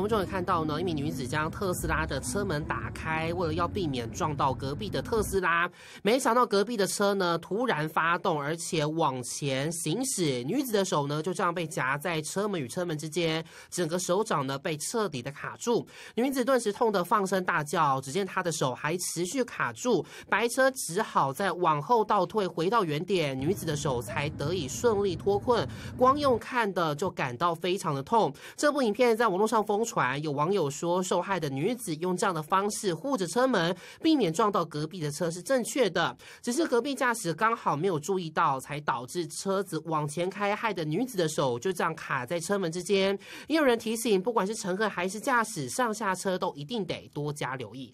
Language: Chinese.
我们终于看到呢，一名女子将特斯拉的车门打开，为了要避免撞到隔壁的特斯拉，没想到隔壁的车呢突然发动，而且往前行驶，女子的手呢就这样被夹在车门与车门之间，整个手掌呢被彻底的卡住，女子顿时痛得放声大叫。只见她的手还持续卡住，白车只好再往后倒退，回到原点，女子的手才得以顺利脱困。光用看的就感到非常的痛。这部影片在网络上疯。有网友说，受害的女子用这样的方式护着车门，避免撞到隔壁的车是正确的，只是隔壁驾驶刚好没有注意到，才导致车子往前开，害的女子的手就这样卡在车门之间。也有人提醒，不管是乘客还是驾驶上下车，都一定得多加留意。